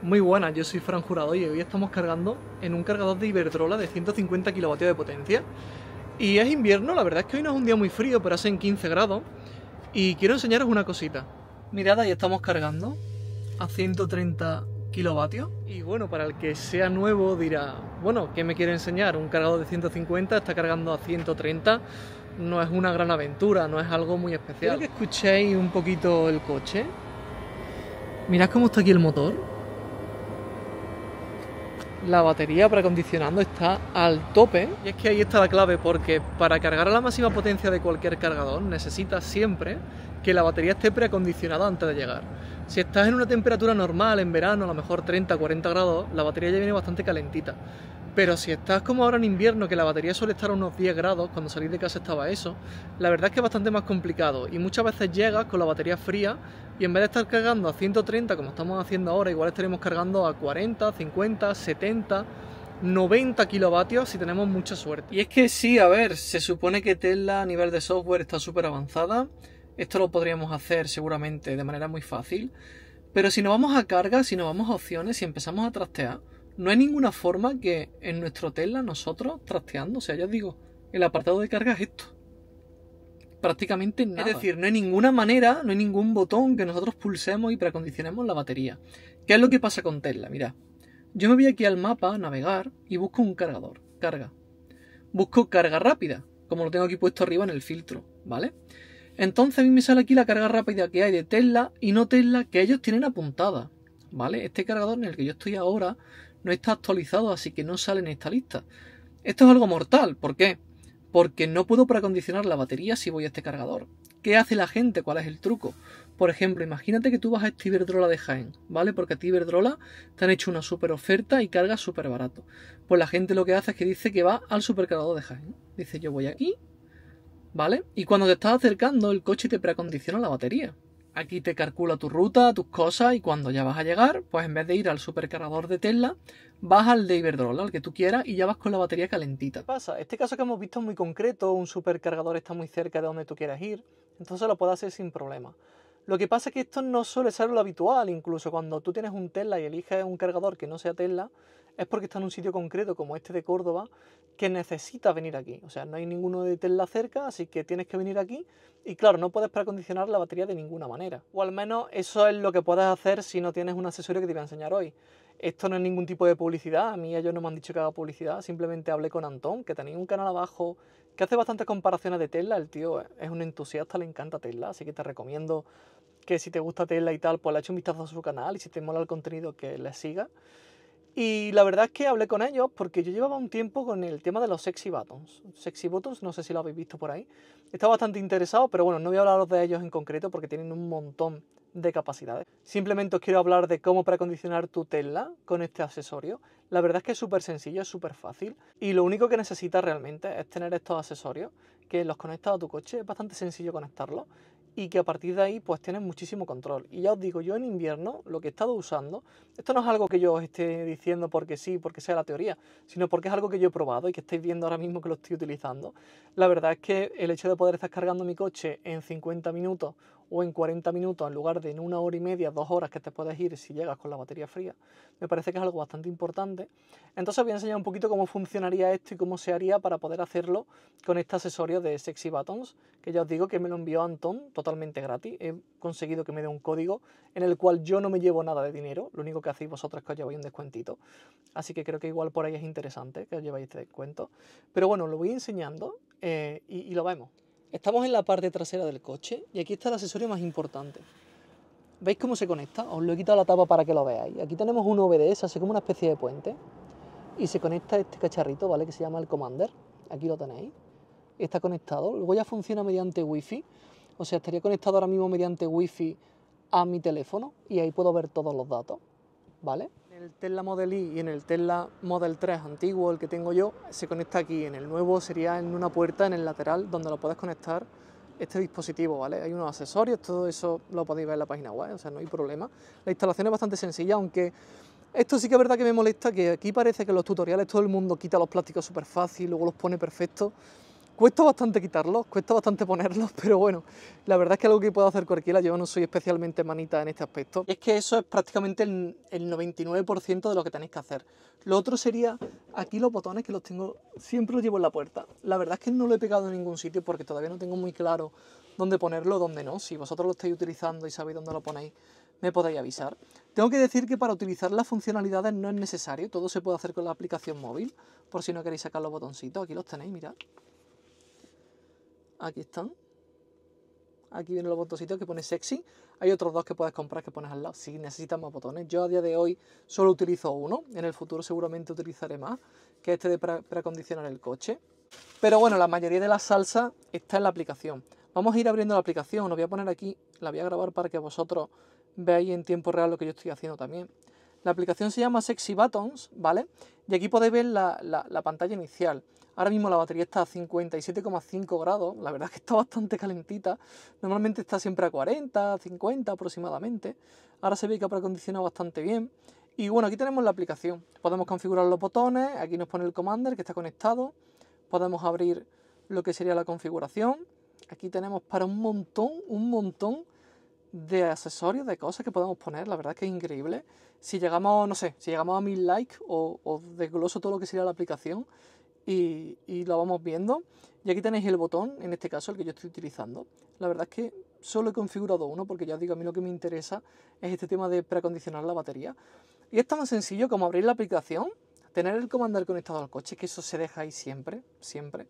Muy buenas, yo soy Fran Jurado y hoy estamos cargando en un cargador de Iberdrola de 150 kW de potencia. Y es invierno, la verdad es que hoy no es un día muy frío, pero hacen 15 grados. Y quiero enseñaros una cosita. Mirad, ahí estamos cargando a 130 kW. Y bueno, para el que sea nuevo dirá, bueno, ¿qué me quiere enseñar? Un cargador de 150 está cargando a 130. No es una gran aventura, no es algo muy especial. Quiero que escuchéis un poquito el coche. Mirad cómo está aquí el motor la batería para acondicionando está al tope. Y es que ahí está la clave, porque para cargar a la máxima potencia de cualquier cargador necesitas siempre que la batería esté preacondicionada antes de llegar. Si estás en una temperatura normal, en verano, a lo mejor 30, 40 grados, la batería ya viene bastante calentita. Pero si estás como ahora en invierno, que la batería suele estar a unos 10 grados, cuando salís de casa estaba eso, la verdad es que es bastante más complicado y muchas veces llegas con la batería fría y en vez de estar cargando a 130 como estamos haciendo ahora, igual estaremos cargando a 40, 50, 70, 90 kilovatios si tenemos mucha suerte. Y es que sí, a ver, se supone que Tesla a nivel de software está súper avanzada, esto lo podríamos hacer seguramente de manera muy fácil, pero si nos vamos a carga, si nos vamos a opciones, si empezamos a trastear, no hay ninguna forma que en nuestro Tesla nosotros trasteando, o sea, ya os digo, el apartado de carga es esto. Prácticamente nada. Es decir, no hay ninguna manera, no hay ningún botón que nosotros pulsemos y precondicionemos la batería. ¿Qué es lo que pasa con Tesla? Mira, yo me voy aquí al mapa, navegar, y busco un cargador, carga. Busco carga rápida, como lo tengo aquí puesto arriba en el filtro, ¿vale? Entonces a mí me sale aquí la carga rápida que hay de Tesla y no Tesla que ellos tienen apuntada. ¿Vale? Este cargador en el que yo estoy ahora no está actualizado, así que no sale en esta lista. Esto es algo mortal. ¿Por qué? Porque no puedo precondicionar la batería si voy a este cargador. ¿Qué hace la gente? ¿Cuál es el truco? Por ejemplo, imagínate que tú vas a este Iberdrola de Jaén, ¿vale? Porque a ti te han hecho una super oferta y carga súper barato. Pues la gente lo que hace es que dice que va al supercargador de Jaén. Dice, yo voy aquí, ¿vale? Y cuando te estás acercando, el coche te preacondiciona la batería. Aquí te calcula tu ruta, tus cosas, y cuando ya vas a llegar, pues en vez de ir al supercargador de Tesla, vas al de Iberdrola, al que tú quieras, y ya vas con la batería calentita. ¿Qué pasa? Este caso que hemos visto es muy concreto, un supercargador está muy cerca de donde tú quieras ir, entonces lo puedes hacer sin problema. Lo que pasa es que esto no suele ser lo habitual, incluso cuando tú tienes un Tesla y eliges un cargador que no sea Tesla, es porque está en un sitio concreto como este de Córdoba que necesita venir aquí. O sea, no hay ninguno de Tesla cerca, así que tienes que venir aquí. Y claro, no puedes precondicionar la batería de ninguna manera. O al menos eso es lo que puedes hacer si no tienes un asesorio que te voy a enseñar hoy. Esto no es ningún tipo de publicidad, a mí ellos no me han dicho que haga publicidad, simplemente hablé con Antón, que tenía un canal abajo que hace bastantes comparaciones de Tesla, el tío es un entusiasta, le encanta Tesla, así que te recomiendo que si te gusta Tesla y tal, pues le eches un vistazo a su canal y si te mola el contenido que le siga. Y la verdad es que hablé con ellos porque yo llevaba un tiempo con el tema de los sexy buttons. Sexy buttons, no sé si lo habéis visto por ahí. Estaba bastante interesado, pero bueno, no voy a hablaros de ellos en concreto porque tienen un montón de capacidades. Simplemente os quiero hablar de cómo precondicionar tu tela con este accesorio. La verdad es que es súper sencillo, es súper fácil y lo único que necesitas realmente es tener estos accesorios que los conectas a tu coche, es bastante sencillo conectarlos y que a partir de ahí pues tienes muchísimo control. Y ya os digo, yo en invierno lo que he estado usando, esto no es algo que yo os esté diciendo porque sí, porque sea la teoría, sino porque es algo que yo he probado y que estáis viendo ahora mismo que lo estoy utilizando. La verdad es que el hecho de poder estar cargando mi coche en 50 minutos o en 40 minutos en lugar de en una hora y media, dos horas que te puedes ir si llegas con la batería fría, me parece que es algo bastante importante. Entonces os voy a enseñar un poquito cómo funcionaría esto y cómo se haría para poder hacerlo con este accesorio de Sexy Buttons, que ya os digo que me lo envió Antón totalmente gratis. He conseguido que me dé un código en el cual yo no me llevo nada de dinero, lo único que hacéis vosotros es que os lleváis un descuentito. Así que creo que igual por ahí es interesante que os lleváis este descuento. Pero bueno, lo voy enseñando eh, y, y lo vemos. Estamos en la parte trasera del coche y aquí está el accesorio más importante. ¿Veis cómo se conecta? Os lo he quitado la tapa para que lo veáis. Aquí tenemos un OBDS, hace como una especie de puente. Y se conecta este cacharrito, ¿vale? Que se llama el Commander. Aquí lo tenéis. Está conectado. Luego ya funciona mediante Wi-Fi. O sea, estaría conectado ahora mismo mediante Wi-Fi a mi teléfono y ahí puedo ver todos los datos, ¿vale? El Tesla Model Y y en el Tesla Model 3 antiguo, el que tengo yo, se conecta aquí. En el nuevo sería en una puerta en el lateral donde lo puedes conectar este dispositivo, ¿vale? Hay unos accesorios, todo eso lo podéis ver en la página web, o sea, no hay problema. La instalación es bastante sencilla, aunque esto sí que es verdad que me molesta, que aquí parece que en los tutoriales todo el mundo quita los plásticos súper fácil, luego los pone perfectos. Cuesta bastante quitarlos, cuesta bastante ponerlos, pero bueno, la verdad es que algo que puedo hacer cualquiera, yo no soy especialmente manita en este aspecto. Es que eso es prácticamente el, 99% de lo que tenéis que hacer. Lo otro sería, aquí los botones que los tengo, siempre los llevo en la puerta. La verdad es que no lo he pegado en ningún sitio porque todavía no tengo muy claro dónde ponerlo, dónde no. Si vosotros lo estáis utilizando y sabéis dónde lo ponéis, me podéis avisar. Tengo que decir que para utilizar las funcionalidades no es necesario, todo se puede hacer con la aplicación móvil, por si no queréis sacar los botoncitos, aquí los tenéis, mirad. Aquí están. Aquí vienen los botoncitos que pone sexy. Hay otros dos que puedes comprar que pones al lado si necesitas más botones. Yo a día de hoy solo utilizo uno. En el futuro seguramente utilizaré más, que este de precondicionar el coche. Pero bueno, la mayoría de la salsa está en la aplicación. Vamos a ir abriendo la aplicación. nos voy a poner aquí, la voy a grabar para que vosotros veáis en tiempo real lo que yo estoy haciendo también. La aplicación se llama Sexy Buttons, ¿vale? Y aquí podéis ver la pantalla inicial. Ahora mismo la batería está a 57,5 grados, la verdad es que está bastante calentita. Normalmente está siempre a 40, 50 aproximadamente. Ahora se ve que ha precondicionado bastante bien. Y bueno, aquí tenemos la aplicación. Podemos configurar los botones, aquí nos pone el commander que está conectado. Podemos abrir lo que sería la configuración. Aquí tenemos para un montón, un montón de accesorios, de cosas que podemos poner, la verdad es que es increíble. Si llegamos, no sé, si llegamos a mil likes o desgloso todo lo que sería la aplicación, y, lo vamos viendo. Y aquí tenéis el botón, en este caso el que yo estoy utilizando. La verdad es que solo he configurado uno porque ya os digo, a mí lo que me interesa es este tema de precondicionar la batería. Y es tan sencillo como abrir la aplicación, tener el comandante conectado al coche, que eso se deja ahí siempre, siempre.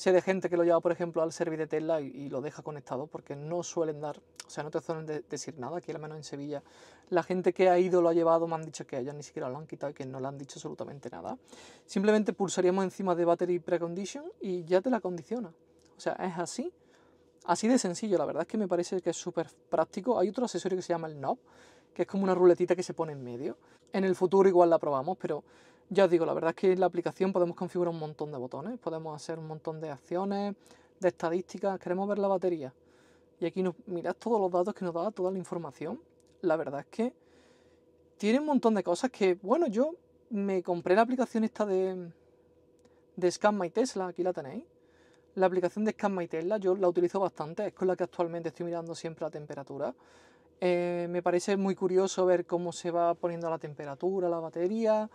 Sé de gente que lo lleva, por ejemplo, al servicio de tela y, lo deja conectado porque no suelen dar, o sea, no te suelen decir nada, aquí al menos en Sevilla. La gente que ha ido lo ha llevado, me han dicho que ellos ni siquiera lo han quitado y que no le han dicho absolutamente nada. Simplemente pulsaríamos encima de Battery Precondition y ya te la condiciona. O sea, es así. Así de sencillo, la verdad es que me parece que es súper práctico. Hay otro accesorio que se llama el knob, que es como una ruletita que se pone en medio. En el futuro igual la probamos, pero ya os digo, la verdad es que en la aplicación podemos configurar un montón de botones, podemos hacer un montón de acciones, de estadísticas, queremos ver la batería. Y aquí nos mirad todos los datos que nos da, toda la información. La verdad es que tiene un montón de cosas que, bueno, yo me compré la aplicación esta de, de Scan Tesla, aquí la tenéis. La aplicación de Scan Tesla yo la utilizo bastante, es con la que actualmente estoy mirando siempre la temperatura. Eh, me parece muy curioso ver cómo se va poniendo la temperatura, la batería,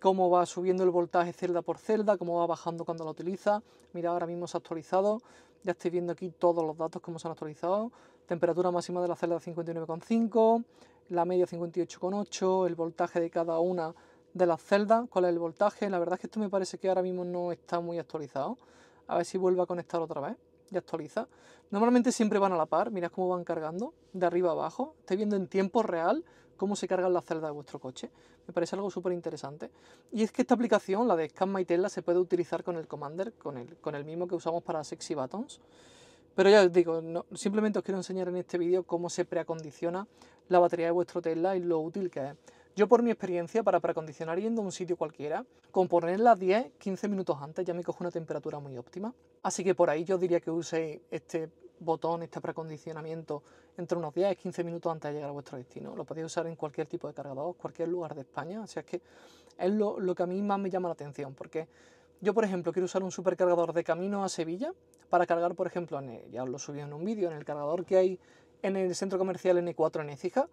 cómo va subiendo el voltaje celda por celda, cómo va bajando cuando la utiliza. Mira, ahora mismo se ha actualizado, ya estoy viendo aquí todos los datos cómo se han actualizado. Temperatura máxima de la celda 59,5, la media 58,8, el voltaje de cada una de las celdas, cuál es el voltaje. La verdad es que esto me parece que ahora mismo no está muy actualizado. A ver si vuelve a conectar otra vez. Ya actualiza. Normalmente siempre van a la par, mirad cómo van cargando, de arriba a abajo. Estoy viendo en tiempo real cómo se cargan las celdas de vuestro coche. Me parece algo súper interesante. Y es que esta aplicación, la de Scan My Tesla, se puede utilizar con el Commander, con el, con el mismo que usamos para Sexy Buttons. Pero ya os digo, simplemente os quiero enseñar en este vídeo cómo se preacondiciona la batería de vuestro Tesla y lo útil que es. Yo por mi experiencia, para preacondicionar yendo a un sitio cualquiera, con ponerla 10, 15 minutos antes ya me cojo una temperatura muy óptima. Así que por ahí yo diría que uséis este botón, este precondicionamiento entre unos 10 y 15 minutos antes de llegar a vuestro destino. Lo podéis usar en cualquier tipo de cargador, cualquier lugar de España. Así es que es lo, lo que a mí más me llama la atención, porque yo, por ejemplo, quiero usar un supercargador de camino a Sevilla para cargar, por ejemplo, ya os lo subí en un vídeo, en el cargador que hay en el centro comercial N4 en Ecija.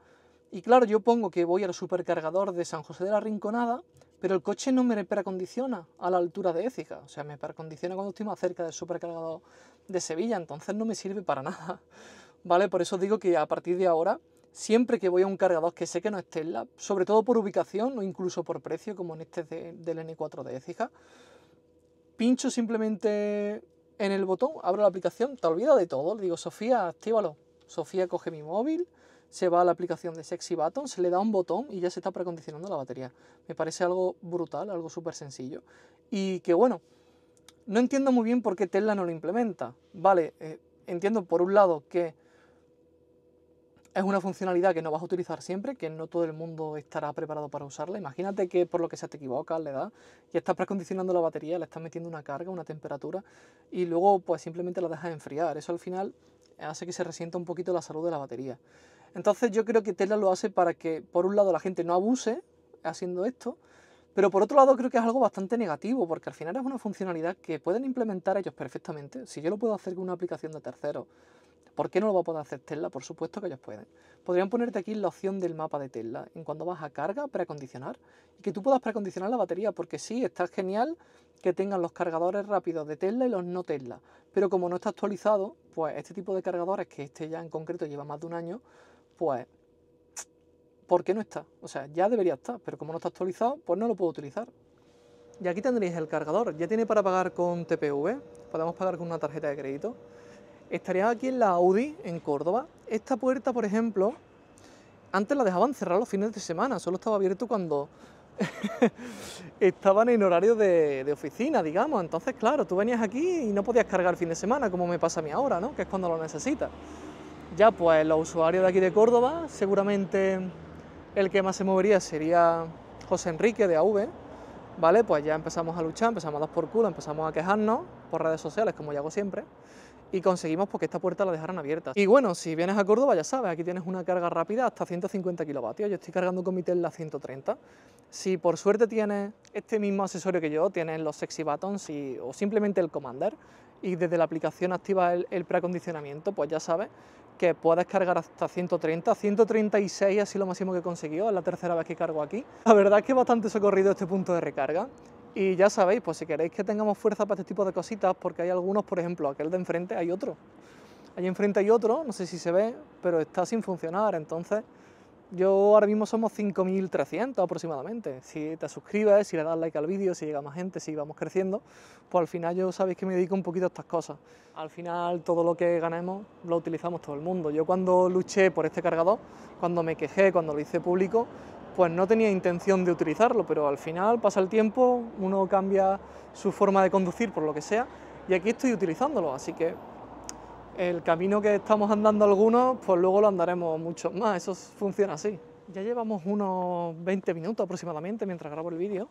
Y claro, yo pongo que voy al supercargador de San José de la Rinconada, pero el coche no me precondiciona a la altura de Écija, o sea, me precondiciona cuando estoy más cerca del supercargador de Sevilla, entonces no me sirve para nada. ¿Vale? Por eso digo que a partir de ahora, siempre que voy a un cargador que sé que no en la... sobre todo por ubicación o incluso por precio, como en este de, del N4 de Écija, pincho simplemente en el botón, abro la aplicación, te olvida de todo, le digo, Sofía, actívalo. Sofía coge mi móvil, se va a la aplicación de Sexy Button, se le da un botón y ya se está precondicionando la batería. Me parece algo brutal, algo súper sencillo. Y que bueno, no entiendo muy bien por qué Tesla no lo implementa. Vale, eh, entiendo por un lado que es una funcionalidad que no vas a utilizar siempre, que no todo el mundo estará preparado para usarla. Imagínate que por lo que se te equivoca le das, y estás precondicionando la batería, le estás metiendo una carga, una temperatura, y luego pues simplemente la dejas enfriar. Eso al final hace que se resienta un poquito la salud de la batería. Entonces yo creo que Tesla lo hace para que, por un lado, la gente no abuse haciendo esto, pero por otro lado creo que es algo bastante negativo, porque al final es una funcionalidad que pueden implementar ellos perfectamente. Si yo lo puedo hacer con una aplicación de tercero, ¿por qué no lo va a poder hacer Tesla? Por supuesto que ellos pueden. Podrían ponerte aquí la opción del mapa de Tesla, en cuando vas a carga, precondicionar, y que tú puedas precondicionar la batería, porque sí, está genial que tengan los cargadores rápidos de Tesla y los no Tesla, pero como no está actualizado, pues este tipo de cargadores, que este ya en concreto lleva más de un año, pues, ¿por qué no está? O sea, ya debería estar, pero como no está actualizado, pues no lo puedo utilizar. Y aquí tendréis el cargador. Ya tiene para pagar con TPV, podemos pagar con una tarjeta de crédito. Estaría aquí en la Audi, en Córdoba. Esta puerta, por ejemplo, antes la dejaban cerrar los fines de semana, solo estaba abierto cuando estaban en horario de, oficina, digamos. Entonces, claro, tú venías aquí y no podías cargar el fin de semana, como me pasa a mí ahora, ¿no? Que es cuando lo necesitas. Ya pues los usuarios de aquí de Córdoba, seguramente el que más se movería sería José Enrique de AV, ¿vale? Pues ya empezamos a luchar, empezamos a dar por culo, empezamos a quejarnos por redes sociales, como ya hago siempre, y conseguimos porque esta puerta la dejaran abierta. Y bueno, si vienes a Córdoba, ya sabes, aquí tienes una carga rápida hasta 150 kilovatios, yo estoy cargando con mi la 130. Si por suerte tienes este mismo accesorio que yo, tienes los sexy buttons o simplemente el commander, y desde la aplicación activa el, el preacondicionamiento, pues ya sabes que puedes cargar hasta 130, 136 así lo máximo que consiguió, es la tercera vez que cargo aquí. La verdad es que es bastante socorrido este punto de recarga y ya sabéis, pues si queréis que tengamos fuerza para este tipo de cositas, porque hay algunos, por ejemplo, aquel de enfrente hay otro. Allí enfrente hay otro, no sé si se ve, pero está sin funcionar, entonces yo ahora mismo somos 5.300 aproximadamente. Si te suscribes, si le das like al vídeo, si llega más gente, si vamos creciendo, pues al final yo sabéis que me dedico un poquito a estas cosas. Al final todo lo que ganemos lo utilizamos todo el mundo. Yo cuando luché por este cargador, cuando me quejé, cuando lo hice público, pues no tenía intención de utilizarlo, pero al final pasa el tiempo, uno cambia su forma de conducir por lo que sea, y aquí estoy utilizándolo, así que el camino que estamos andando algunos, pues luego lo andaremos muchos más, eso funciona así. Ya llevamos unos 20 minutos aproximadamente mientras grabo el vídeo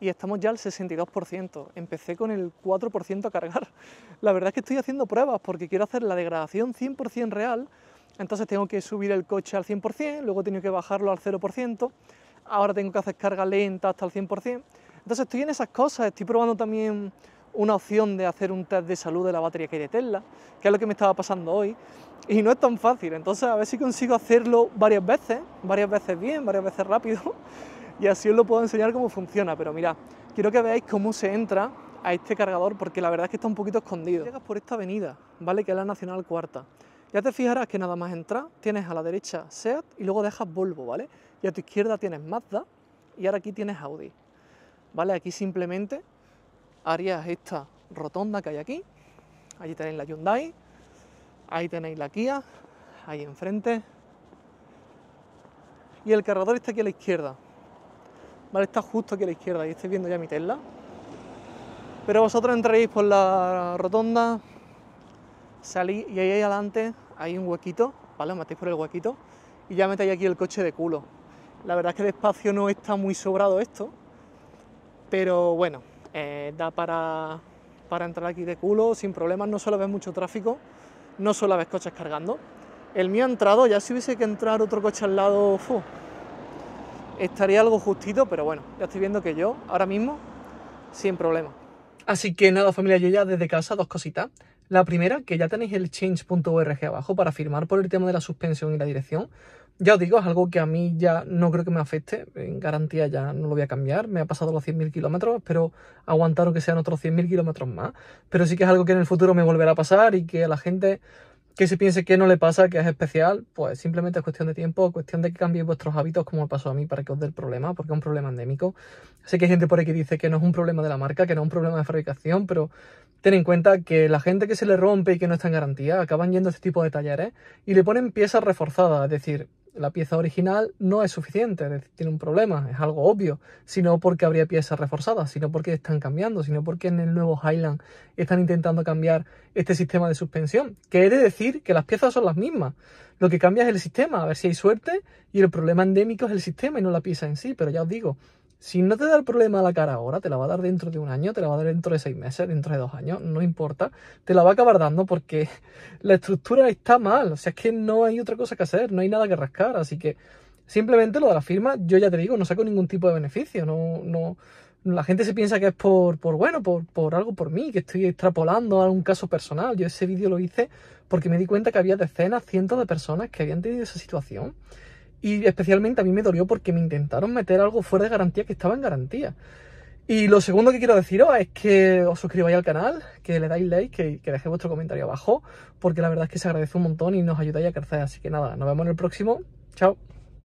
y estamos ya al 62%. Empecé con el 4% a cargar. La verdad es que estoy haciendo pruebas porque quiero hacer la degradación 100% real, entonces tengo que subir el coche al 100%, luego tengo que bajarlo al 0%, ahora tengo que hacer carga lenta hasta el 100%. Entonces estoy en esas cosas, estoy probando también una opción de hacer un test de salud de la batería que hay de Tesla, que es lo que me estaba pasando hoy, y no es tan fácil, entonces a ver si consigo hacerlo varias veces, varias veces bien, varias veces rápido, y así os lo puedo enseñar cómo funciona, pero mira quiero que veáis cómo se entra a este cargador, porque la verdad es que está un poquito escondido. Llegas por esta avenida, ¿vale? Que es la Nacional Cuarta. Ya te fijarás que nada más entrar, tienes a la derecha SEAT y luego dejas Volvo, ¿vale? Y a tu izquierda tienes Mazda y ahora aquí tienes Audi. ¿Vale? Aquí simplemente área esta rotonda que hay aquí. Allí tenéis la Hyundai, ahí tenéis la Kia, ahí enfrente. Y el cargador está aquí a la izquierda. Vale, está justo aquí a la izquierda y estáis viendo ya mi Tesla. Pero vosotros entraréis por la rotonda, salís y ahí, adelante hay un huequito, ¿vale? Matéis por el huequito y ya metéis aquí el coche de culo. La verdad es que el espacio no está muy sobrado esto, pero bueno, eh, da para, para entrar aquí de culo sin problemas, no suele haber mucho tráfico, no suele haber coches cargando. El mío ha entrado, ya si hubiese que entrar otro coche al lado, estaría algo justito, pero bueno, ya estoy viendo que yo ahora mismo sin problema. Así que nada familia, yo ya desde casa dos cositas. La primera, que ya tenéis el change.org abajo para firmar por el tema de la suspensión y la dirección ya os digo, es algo que a mí ya no creo que me afecte. En garantía ya no lo voy a cambiar. Me ha pasado los 100.000 kilómetros, Pero aguantaron que sean otros 100.000 kilómetros más. Pero sí que es algo que en el futuro me volverá a pasar y que a la gente que se piense que no le pasa, que es especial, pues simplemente es cuestión de tiempo, cuestión de que cambiéis vuestros hábitos como pasó a mí para que os dé el problema, porque es un problema endémico. Sé que hay gente por aquí que dice que no es un problema de la marca, que no es un problema de fabricación, pero ten en cuenta que la gente que se le rompe y que no está en garantía acaban yendo a este tipo de talleres y le ponen piezas reforzadas, es decir, la pieza original no es suficiente, tiene un problema, es algo obvio, sino porque habría piezas reforzadas, sino porque están cambiando, sino porque en el nuevo Highland están intentando cambiar este sistema de suspensión, que he decir que las piezas son las mismas, lo que cambia es el sistema, a ver si hay suerte, y el problema endémico es el sistema y no la pieza en sí, pero ya os digo, si no te da el problema a la cara ahora, te la va a dar dentro de un año, te la va a dar dentro de seis meses, dentro de dos años, no importa, te la va a acabar dando porque la estructura está mal, o sea, es que no hay otra cosa que hacer, no hay nada que rascar, así que simplemente lo de la firma, yo ya te digo, no saco ningún tipo de beneficio, no, no, la gente se piensa que es por, por bueno, por, por, algo por mí, que estoy extrapolando a un caso personal. Yo ese vídeo lo hice porque me di cuenta que había decenas, cientos de personas que habían tenido esa situación y especialmente a mí me dolió porque me intentaron meter algo fuera de garantía que estaba en garantía. Y lo segundo que quiero deciros es que os suscribáis al canal, que le dais like, que, que dejéis vuestro comentario abajo, porque la verdad es que se agradece un montón y nos ayudáis a crecer. Así que nada, nos vemos en el próximo. Chao.